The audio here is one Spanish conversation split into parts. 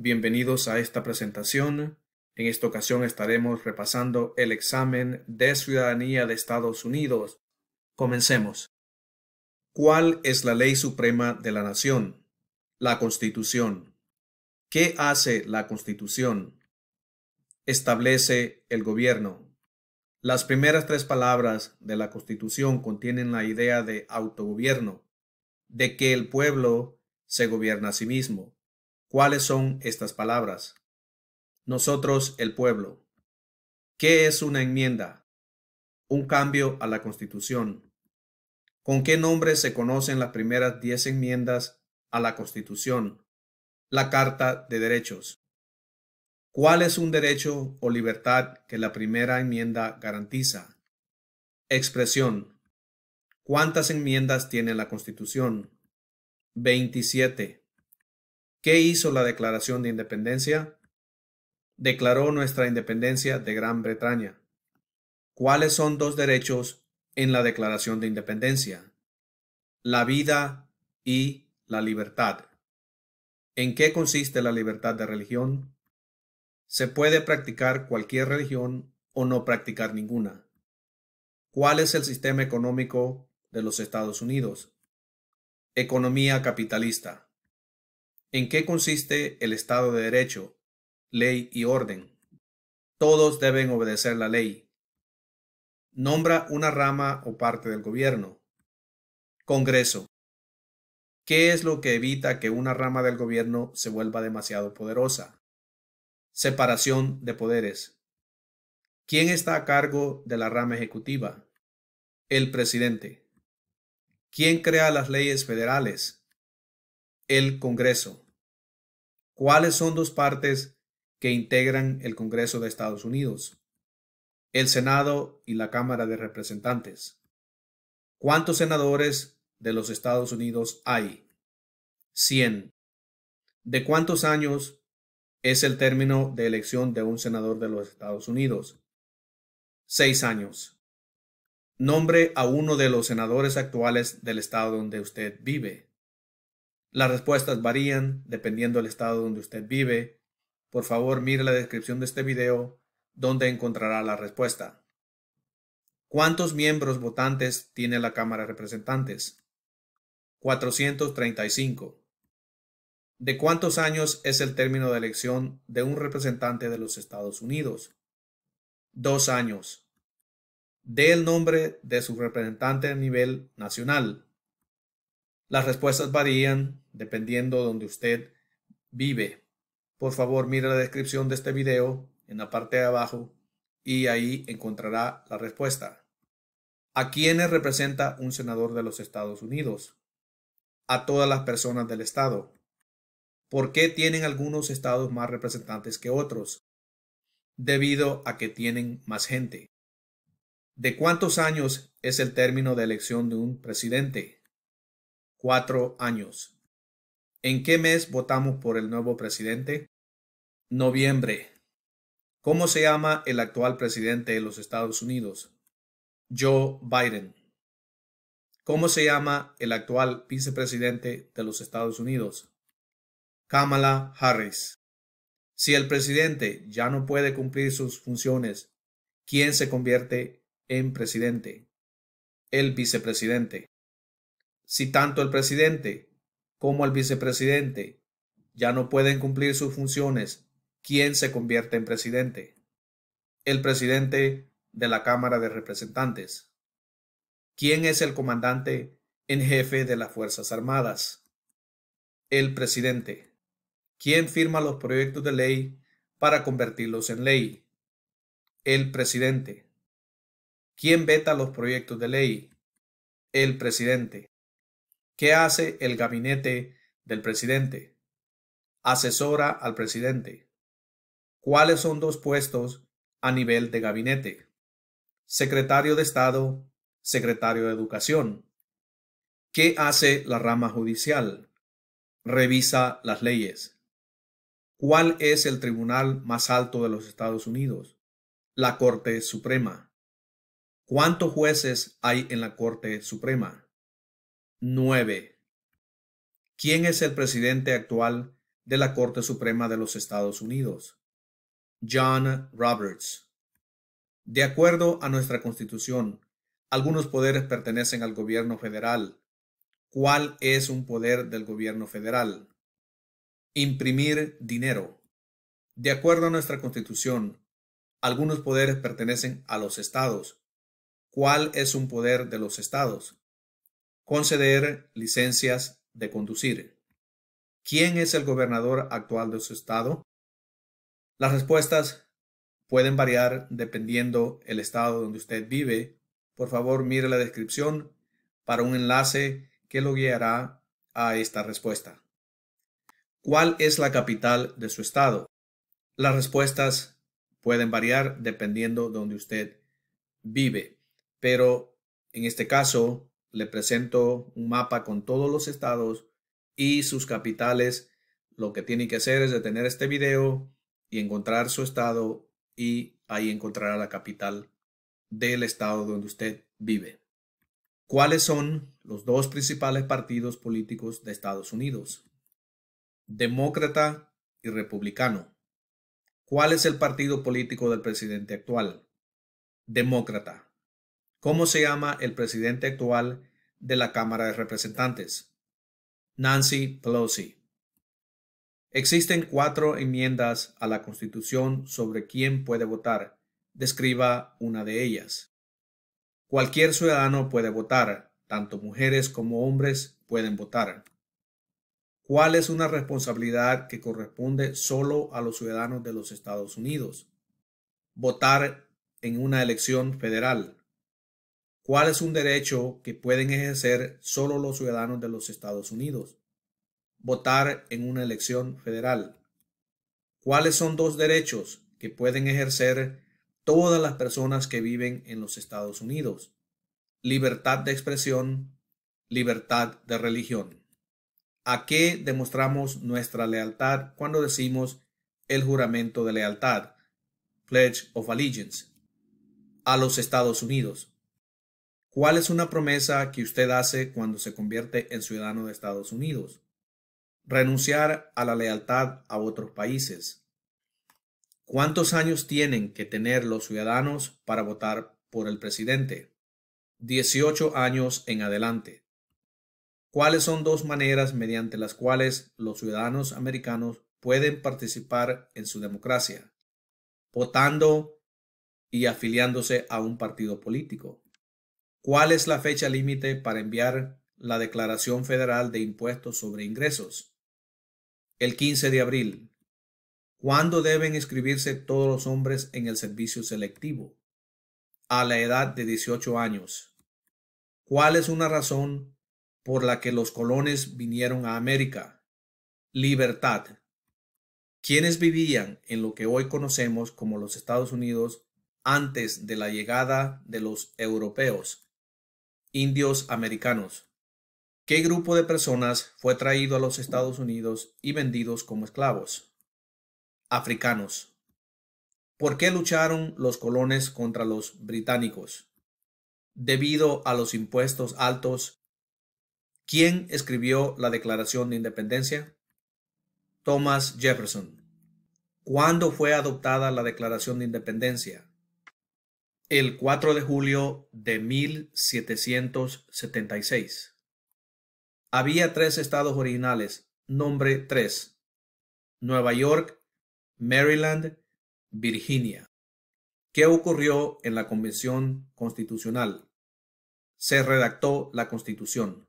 Bienvenidos a esta presentación. En esta ocasión estaremos repasando el examen de ciudadanía de Estados Unidos. Comencemos. ¿Cuál es la ley suprema de la nación? La Constitución. ¿Qué hace la Constitución? Establece el gobierno. Las primeras tres palabras de la Constitución contienen la idea de autogobierno, de que el pueblo se gobierna a sí mismo. ¿Cuáles son estas palabras? Nosotros, el pueblo. ¿Qué es una enmienda? Un cambio a la Constitución. ¿Con qué nombre se conocen las primeras diez enmiendas a la Constitución? La Carta de Derechos. ¿Cuál es un derecho o libertad que la primera enmienda garantiza? Expresión. ¿Cuántas enmiendas tiene la Constitución? 27. ¿Qué hizo la Declaración de Independencia? Declaró nuestra independencia de Gran Bretaña. ¿Cuáles son dos derechos en la Declaración de Independencia? La vida y la libertad. ¿En qué consiste la libertad de religión? Se puede practicar cualquier religión o no practicar ninguna. ¿Cuál es el sistema económico de los Estados Unidos? Economía capitalista. ¿En qué consiste el Estado de Derecho, ley y orden? Todos deben obedecer la ley. Nombra una rama o parte del gobierno. Congreso. ¿Qué es lo que evita que una rama del gobierno se vuelva demasiado poderosa? Separación de poderes. ¿Quién está a cargo de la rama ejecutiva? El presidente. ¿Quién crea las leyes federales? el Congreso. ¿Cuáles son dos partes que integran el Congreso de Estados Unidos? El Senado y la Cámara de Representantes. ¿Cuántos senadores de los Estados Unidos hay? 100. ¿De cuántos años es el término de elección de un senador de los Estados Unidos? Seis años. Nombre a uno de los senadores actuales del estado donde usted vive. Las respuestas varían dependiendo del estado donde usted vive. Por favor, mire la descripción de este video donde encontrará la respuesta. ¿Cuántos miembros votantes tiene la Cámara de Representantes? 435. ¿De cuántos años es el término de elección de un representante de los Estados Unidos? Dos años. De el nombre de su representante a nivel nacional. Las respuestas varían dependiendo de donde usted vive. Por favor, mire la descripción de este video en la parte de abajo y ahí encontrará la respuesta. ¿A quiénes representa un senador de los Estados Unidos? A todas las personas del estado. ¿Por qué tienen algunos estados más representantes que otros? Debido a que tienen más gente. ¿De cuántos años es el término de elección de un presidente? cuatro años. ¿En qué mes votamos por el nuevo presidente? Noviembre. ¿Cómo se llama el actual presidente de los Estados Unidos? Joe Biden. ¿Cómo se llama el actual vicepresidente de los Estados Unidos? Kamala Harris. Si el presidente ya no puede cumplir sus funciones, ¿quién se convierte en presidente? El vicepresidente si tanto el presidente como el vicepresidente ya no pueden cumplir sus funciones, ¿quién se convierte en presidente? El presidente de la Cámara de Representantes. ¿Quién es el comandante en jefe de las Fuerzas Armadas? El presidente. ¿Quién firma los proyectos de ley para convertirlos en ley? El presidente. ¿Quién veta los proyectos de ley? El presidente. ¿Qué hace el gabinete del presidente? Asesora al presidente. ¿Cuáles son dos puestos a nivel de gabinete? Secretario de Estado, secretario de Educación. ¿Qué hace la rama judicial? Revisa las leyes. ¿Cuál es el tribunal más alto de los Estados Unidos? La Corte Suprema. ¿Cuántos jueces hay en la Corte Suprema? 9. ¿Quién es el presidente actual de la Corte Suprema de los Estados Unidos? John Roberts. De acuerdo a nuestra Constitución, algunos poderes pertenecen al gobierno federal. ¿Cuál es un poder del gobierno federal? Imprimir dinero. De acuerdo a nuestra Constitución, algunos poderes pertenecen a los estados. ¿Cuál es un poder de los estados? conceder licencias de conducir. ¿Quién es el gobernador actual de su estado? Las respuestas pueden variar dependiendo el estado donde usted vive. Por favor, mire la descripción para un enlace que lo guiará a esta respuesta. ¿Cuál es la capital de su estado? Las respuestas pueden variar dependiendo donde usted vive, pero en este caso le presento un mapa con todos los estados y sus capitales. Lo que tiene que hacer es detener este video y encontrar su estado y ahí encontrará la capital del estado donde usted vive. ¿Cuáles son los dos principales partidos políticos de Estados Unidos? Demócrata y republicano. ¿Cuál es el partido político del presidente actual? Demócrata. ¿Cómo se llama el presidente actual de la Cámara de Representantes? Nancy Pelosi. Existen cuatro enmiendas a la Constitución sobre quién puede votar. Describa una de ellas. Cualquier ciudadano puede votar, tanto mujeres como hombres pueden votar. ¿Cuál es una responsabilidad que corresponde solo a los ciudadanos de los Estados Unidos? Votar en una elección federal cuál es un derecho que pueden ejercer solo los ciudadanos de los Estados Unidos. Votar en una elección federal. ¿Cuáles son dos derechos que pueden ejercer todas las personas que viven en los Estados Unidos? Libertad de expresión, libertad de religión. ¿A qué demostramos nuestra lealtad cuando decimos el juramento de lealtad? Pledge of Allegiance. A los Estados Unidos ¿Cuál es una promesa que usted hace cuando se convierte en ciudadano de Estados Unidos? Renunciar a la lealtad a otros países. ¿Cuántos años tienen que tener los ciudadanos para votar por el presidente? 18 años en adelante. ¿Cuáles son dos maneras mediante las cuales los ciudadanos americanos pueden participar en su democracia? Votando y afiliándose a un partido político. ¿Cuál es la fecha límite para enviar la Declaración Federal de Impuestos sobre Ingresos? El 15 de abril. ¿Cuándo deben inscribirse todos los hombres en el servicio selectivo? A la edad de 18 años. ¿Cuál es una razón por la que los colones vinieron a América? Libertad. ¿Quiénes vivían en lo que hoy conocemos como los Estados Unidos antes de la llegada de los europeos indios americanos. ¿Qué grupo de personas fue traído a los Estados Unidos y vendidos como esclavos? Africanos. ¿Por qué lucharon los colones contra los británicos? Debido a los impuestos altos. ¿Quién escribió la Declaración de Independencia? Thomas Jefferson. ¿Cuándo fue adoptada la Declaración de Independencia? el 4 de julio de 1776. Había tres estados originales, nombre 3, Nueva York, Maryland, Virginia. ¿Qué ocurrió en la Convención Constitucional? Se redactó la Constitución.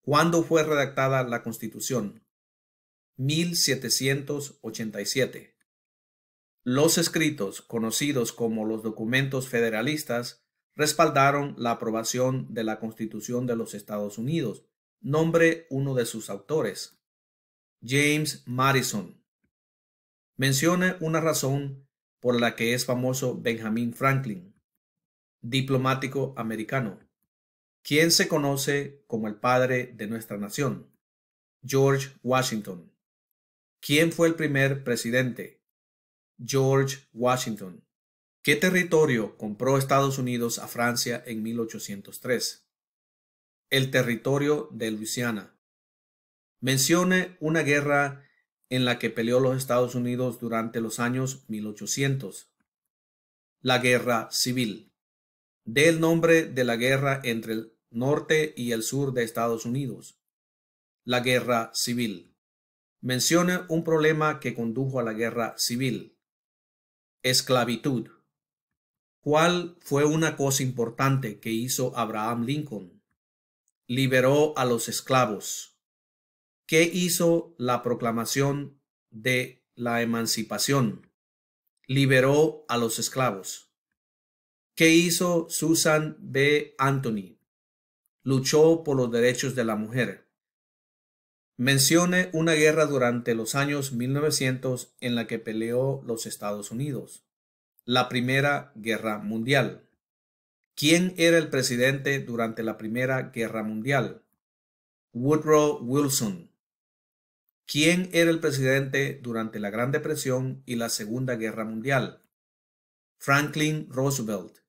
¿Cuándo fue redactada la Constitución? 1787. Los escritos, conocidos como los documentos federalistas, respaldaron la aprobación de la Constitución de los Estados Unidos. Nombre uno de sus autores. James Madison. Menciona una razón por la que es famoso Benjamin Franklin, diplomático americano, quien se conoce como el padre de nuestra nación, George Washington, ¿Quién fue el primer presidente George Washington. ¿Qué territorio compró Estados Unidos a Francia en 1803? El territorio de Luisiana. Mencione una guerra en la que peleó los Estados Unidos durante los años 1800. La Guerra Civil. Dé el nombre de la guerra entre el norte y el sur de Estados Unidos. La Guerra Civil. Mencione un problema que condujo a la Guerra Civil. Esclavitud. ¿Cuál fue una cosa importante que hizo Abraham Lincoln? Liberó a los esclavos. ¿Qué hizo la proclamación de la emancipación? Liberó a los esclavos. ¿Qué hizo Susan B. Anthony? Luchó por los derechos de la mujer. Mencione una guerra durante los años 1900 en la que peleó los Estados Unidos, la Primera Guerra Mundial. ¿Quién era el presidente durante la Primera Guerra Mundial? Woodrow Wilson. ¿Quién era el presidente durante la Gran Depresión y la Segunda Guerra Mundial? Franklin Roosevelt.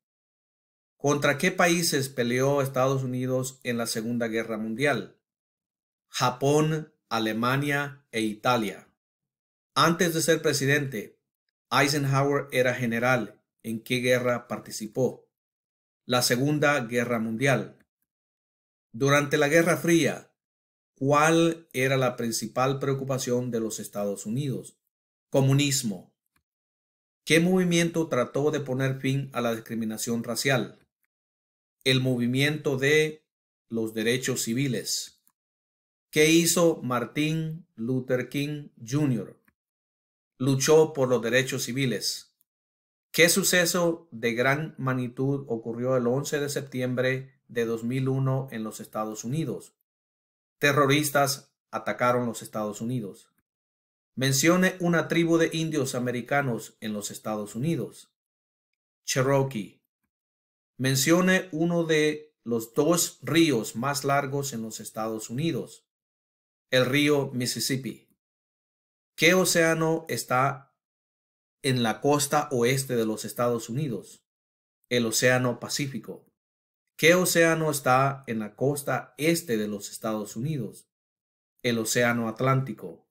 ¿Contra qué países peleó Estados Unidos en la Segunda Guerra Mundial? Japón, Alemania e Italia. Antes de ser presidente, Eisenhower era general. ¿En qué guerra participó? La Segunda Guerra Mundial. Durante la Guerra Fría, ¿cuál era la principal preocupación de los Estados Unidos? Comunismo. ¿Qué movimiento trató de poner fin a la discriminación racial? El movimiento de los derechos civiles. ¿Qué hizo Martin Luther King Jr.? Luchó por los derechos civiles. ¿Qué suceso de gran magnitud ocurrió el 11 de septiembre de 2001 en los Estados Unidos? Terroristas atacaron los Estados Unidos. Mencione una tribu de indios americanos en los Estados Unidos. Cherokee. Mencione uno de los dos ríos más largos en los Estados Unidos el río Mississippi? ¿Qué océano está en la costa oeste de los Estados Unidos? El Océano Pacífico. ¿Qué océano está en la costa este de los Estados Unidos? El Océano Atlántico.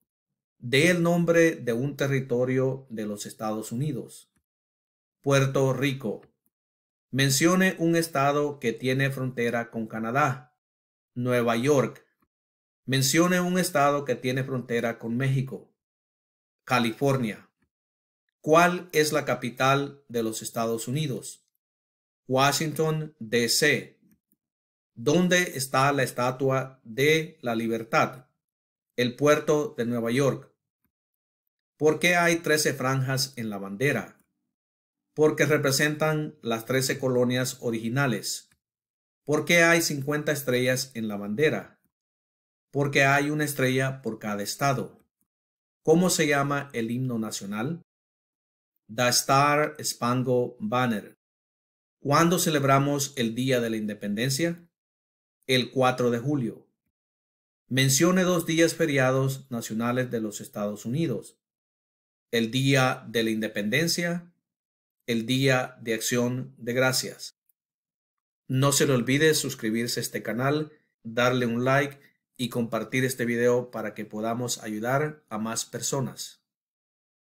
Dé el nombre de un territorio de los Estados Unidos. Puerto Rico. Mencione un estado que tiene frontera con Canadá. Nueva York. Mencione un estado que tiene frontera con México. California. ¿Cuál es la capital de los Estados Unidos? Washington, D.C. ¿Dónde está la Estatua de la Libertad? El puerto de Nueva York. ¿Por qué hay 13 franjas en la bandera? Porque representan las 13 colonias originales. ¿Por qué hay 50 estrellas en la bandera? porque hay una estrella por cada estado. ¿Cómo se llama el himno nacional? The Star Spangled Banner. ¿Cuándo celebramos el Día de la Independencia? El 4 de julio. Mencione dos días feriados nacionales de los Estados Unidos. El Día de la Independencia, el Día de Acción de Gracias. No se le olvide suscribirse a este canal, darle un like y compartir este video para que podamos ayudar a más personas.